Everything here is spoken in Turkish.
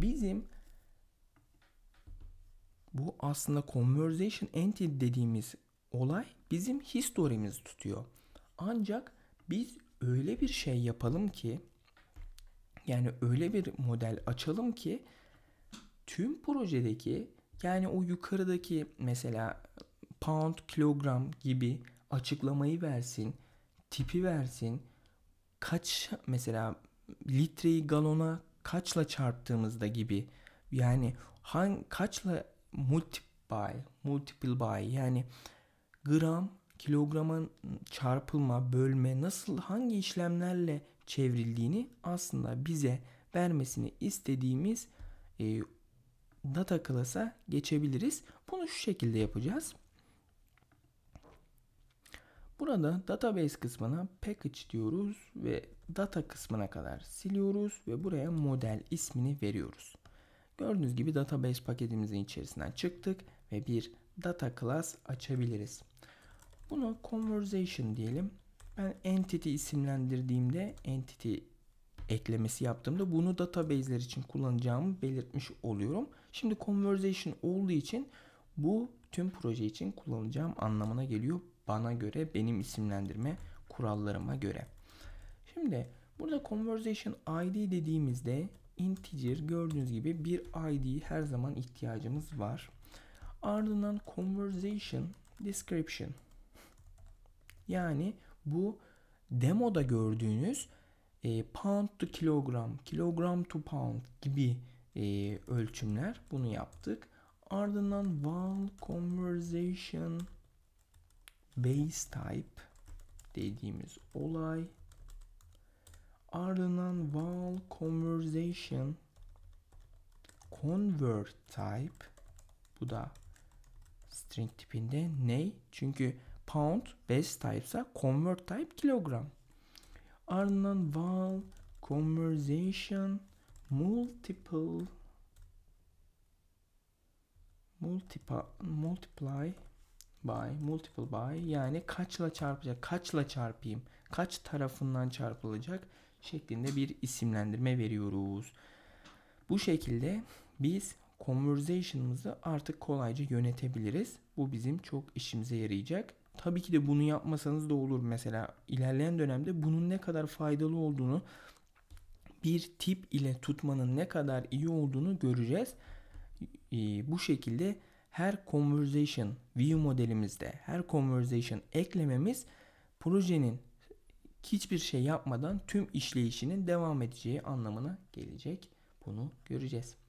Bizim bu aslında conversation entity dediğimiz olay bizim historimizi tutuyor. Ancak biz öyle bir şey yapalım ki yani öyle bir model açalım ki tüm projedeki yani o yukarıdaki mesela pound, kilogram gibi açıklamayı versin, tipi versin. Kaç mesela litreyi galona kaçla çarptığımızda gibi yani hangi kaçla multiply, multiple by yani gram kilogramın çarpılma, bölme nasıl hangi işlemlerle çevrildiğini aslında bize vermesini istediğimiz e, data class'a geçebiliriz. Bunu şu şekilde yapacağız. Burada database kısmına package diyoruz ve data kısmına kadar siliyoruz ve buraya model ismini veriyoruz. Gördüğünüz gibi database paketimizin içerisinden çıktık ve bir data class açabiliriz. Bunu conversation diyelim. Ben entity isimlendirdiğimde entity eklemesi yaptığımda bunu database'ler için kullanacağımı belirtmiş oluyorum. Şimdi conversation olduğu için bu tüm proje için kullanacağım anlamına geliyor bana göre, benim isimlendirme kurallarıma göre. Şimdi burada conversation ID dediğimizde integer gördüğünüz gibi bir id her zaman ihtiyacımız var. Ardından conversation description. Yani bu demoda gördüğünüz e, pound to kilogram, kilogram to pound gibi e, ölçümler bunu yaptık. Ardından while conversation base type dediğimiz olay ardından while conversation convert type bu da string tipinde ne? Çünkü pound base type ise convert type kilogram. Ardından while conversation multiple multiple multiply by multiple by yani kaçla çarpacak kaçla çarpayım kaç tarafından çarpılacak şeklinde bir isimlendirme veriyoruz. Bu şekilde biz conversation'ımızı artık kolayca yönetebiliriz. Bu bizim çok işimize yarayacak. Tabii ki de bunu yapmasanız da olur. Mesela ilerleyen dönemde bunun ne kadar faydalı olduğunu bir tip ile tutmanın ne kadar iyi olduğunu göreceğiz. Ee, bu şekilde her conversation view modelimizde her conversation eklememiz projenin hiçbir şey yapmadan tüm işleyişinin devam edeceği anlamına gelecek. Bunu göreceğiz.